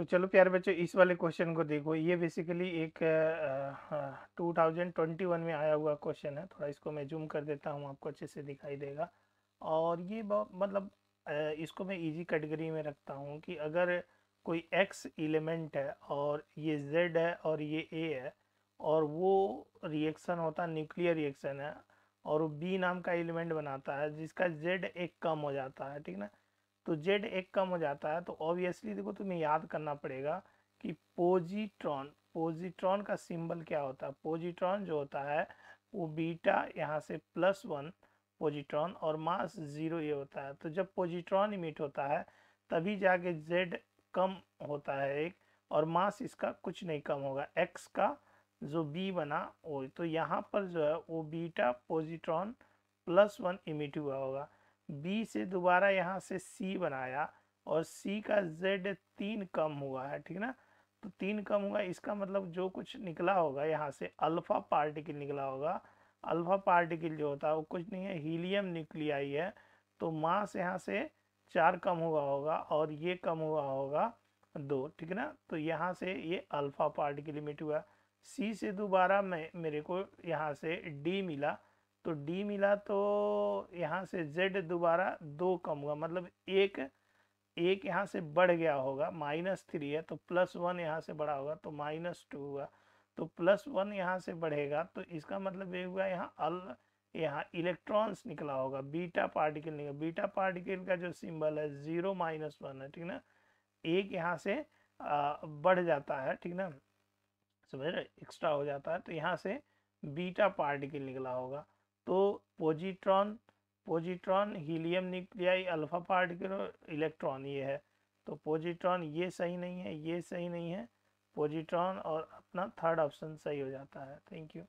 तो चलो प्यारे बच्चों इस वाले क्वेश्चन को देखो ये बेसिकली एक टू थाउजेंड ट्वेंटी वन में आया हुआ क्वेश्चन है थोड़ा इसको मैं जूम कर देता हूँ आपको अच्छे से दिखाई देगा और ये मतलब इसको मैं इजी कैटेगरी में रखता हूँ कि अगर कोई एक्स एलिमेंट है और ये जेड है और ये ए है और वो रिएक्शन होता है न्यूक्लियर रिएक्शन है और वो बी नाम का एलिमेंट बनाता है जिसका जेड एक कम हो जाता है ठीक ना तो जेड एक कम हो जाता है तो ऑब्वियसली देखो तुम्हें याद करना पड़ेगा कि पोजिट्रॉन पोजिट्रॉन का सिंबल क्या होता है पोजिट्रॉन जो होता है वो बीटा यहाँ से प्लस वन पोजिट्रॉन और मास ज़ीरो ये होता है तो जब पोजिट्रॉन इमिट होता है तभी जाके जेड कम होता है एक और मास इसका कुछ नहीं कम होगा एक्स का जो बी बना वो तो यहाँ पर जो है वो beta positron plus one emit हुआ होगा बी से दोबारा यहाँ से सी बनाया और सी का जेड तीन कम हुआ है ठीक ना तो तीन कम हुआ इसका मतलब जो कुछ निकला होगा यहाँ से अल्फा पार्टिकल निकला होगा अल्फा पार्टिकल जो होता है वो कुछ नहीं है हीलियम आई है तो मास यहाँ से चार कम हुआ होगा और ये कम हुआ होगा दो ठीक ना तो यहाँ से ये अल्फा पार्टिकल इमिट हुआ सी से दोबारा मैं मेरे को यहाँ से डी मिला तो डी मिला तो यहाँ से जेड दोबारा दो कम हुआ मतलब एक एक यहाँ से बढ़ गया होगा माइनस थ्री है तो प्लस वन यहाँ से बढ़ा होगा तो माइनस टू हुआ तो प्लस वन यहाँ से बढ़ेगा तो इसका मतलब ये हुआ यहाँ अल यहाँ इलेक्ट्रॉन्स निकला होगा बीटा पार्टिकल निकला बीटा पार्टिकल का जो सिंबल है जीरो माइनस वन है ठीक ना एक यहाँ से आ, बढ़ जाता है ठीक ना समझ रहे एक्स्ट्रा हो जाता है तो यहाँ से बीटा पार्टिकल निकला होगा तो positron positron helium nuclei alpha particle electron ये है तो पोजिट्रॉन ये सही नहीं है ये सही नहीं है पोजिट्रॉन और अपना थर्ड ऑप्शन सही हो जाता है थैंक यू